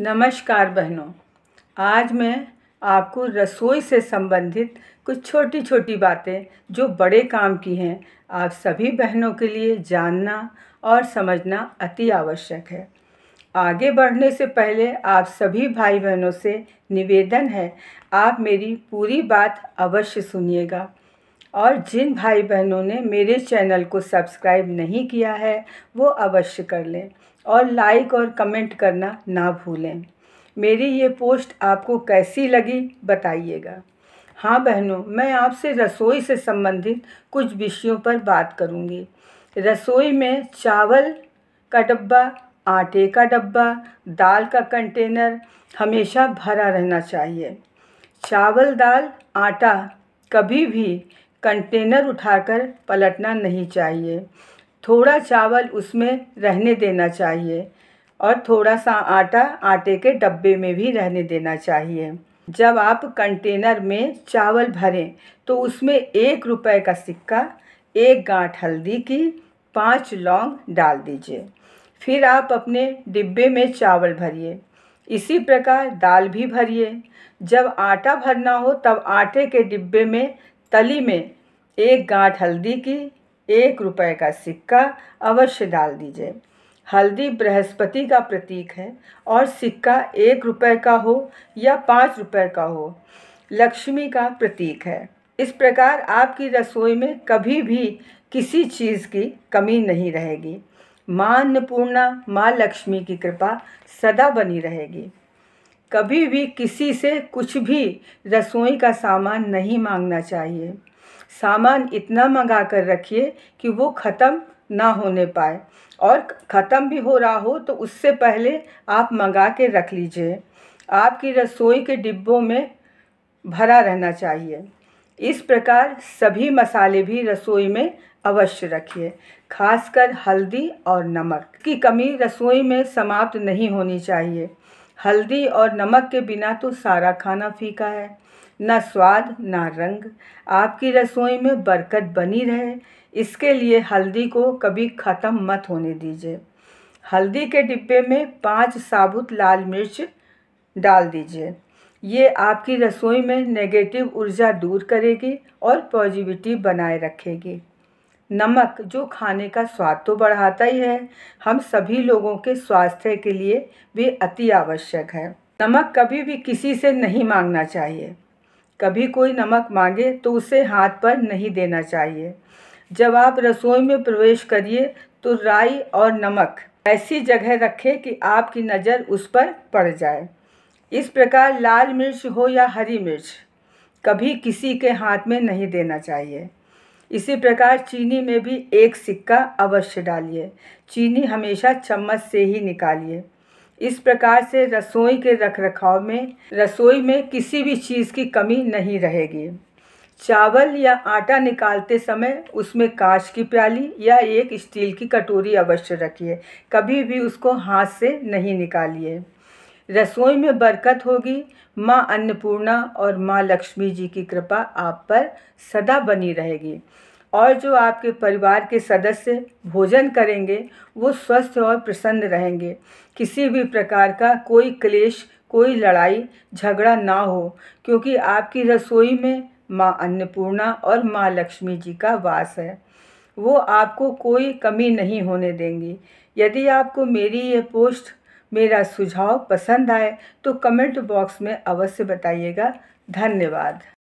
नमस्कार बहनों आज मैं आपको रसोई से संबंधित कुछ छोटी छोटी बातें जो बड़े काम की हैं आप सभी बहनों के लिए जानना और समझना अति आवश्यक है आगे बढ़ने से पहले आप सभी भाई बहनों से निवेदन है आप मेरी पूरी बात अवश्य सुनिएगा और जिन भाई बहनों ने मेरे चैनल को सब्सक्राइब नहीं किया है वो अवश्य कर लें और लाइक और कमेंट करना ना भूलें मेरी ये पोस्ट आपको कैसी लगी बताइएगा हाँ बहनों मैं आपसे रसोई से संबंधित कुछ विषयों पर बात करूँगी रसोई में चावल का डब्बा आटे का डब्बा दाल का कंटेनर हमेशा भरा रहना चाहिए चावल दाल आटा कभी भी कंटेनर उठाकर पलटना नहीं चाहिए थोड़ा चावल उसमें रहने देना चाहिए और थोड़ा सा आटा आटे के डब्बे में भी रहने देना चाहिए जब आप कंटेनर में चावल भरें तो उसमें एक रुपए का सिक्का एक गांठ हल्दी की पाँच लौंग डाल दीजिए फिर आप अपने डिब्बे में चावल भरिए इसी प्रकार दाल भी भरिए जब आटा भरना हो तब आटे के डिब्बे में तली में एक गांठ हल्दी की एक रुपए का सिक्का अवश्य डाल दीजिए हल्दी बृहस्पति का प्रतीक है और सिक्का एक रुपए का हो या पाँच रुपए का हो लक्ष्मी का प्रतीक है इस प्रकार आपकी रसोई में कभी भी किसी चीज़ की कमी नहीं रहेगी माँ अन्नपूर्णा माँ लक्ष्मी की कृपा सदा बनी रहेगी कभी भी किसी से कुछ भी रसोई का सामान नहीं मांगना चाहिए सामान इतना मंगा कर रखिए कि वो ख़त्म ना होने पाए और ख़त्म भी हो रहा हो तो उससे पहले आप मंगा के रख लीजिए आपकी रसोई के डिब्बों में भरा रहना चाहिए इस प्रकार सभी मसाले भी रसोई में अवश्य रखिए खासकर हल्दी और नमक की कमी रसोई में समाप्त नहीं होनी चाहिए हल्दी और नमक के बिना तो सारा खाना फीका है ना स्वाद ना रंग आपकी रसोई में बरकत बनी रहे इसके लिए हल्दी को कभी ख़त्म मत होने दीजिए हल्दी के डिब्बे में पांच साबुत लाल मिर्च डाल दीजिए ये आपकी रसोई में नेगेटिव ऊर्जा दूर करेगी और पॉजिटिविटी बनाए रखेगी नमक जो खाने का स्वाद तो बढ़ाता ही है हम सभी लोगों के स्वास्थ्य के लिए भी अति आवश्यक है नमक कभी भी किसी से नहीं मांगना चाहिए कभी कोई नमक मांगे तो उसे हाथ पर नहीं देना चाहिए जब आप रसोई में प्रवेश करिए तो राई और नमक ऐसी जगह रखें कि आपकी नज़र उस पर पड़ जाए इस प्रकार लाल मिर्च हो या हरी मिर्च कभी किसी के हाथ में नहीं देना चाहिए इसी प्रकार चीनी में भी एक सिक्का अवश्य डालिए चीनी हमेशा चम्मच से ही निकालिए इस प्रकार से रसोई के रख रखाव में रसोई में किसी भी चीज़ की कमी नहीं रहेगी चावल या आटा निकालते समय उसमें कांच की प्याली या एक स्टील की कटोरी अवश्य रखिए कभी भी उसको हाथ से नहीं निकालिए रसोई में बरकत होगी माँ अन्नपूर्णा और माँ लक्ष्मी जी की कृपा आप पर सदा बनी रहेगी और जो आपके परिवार के सदस्य भोजन करेंगे वो स्वस्थ और प्रसन्न रहेंगे किसी भी प्रकार का कोई क्लेश कोई लड़ाई झगड़ा ना हो क्योंकि आपकी रसोई में माँ अन्नपूर्णा और माँ लक्ष्मी जी का वास है वो आपको कोई कमी नहीं होने देंगी यदि आपको मेरी ये पोस्ट मेरा सुझाव पसंद आए तो कमेंट बॉक्स में अवश्य बताइएगा धन्यवाद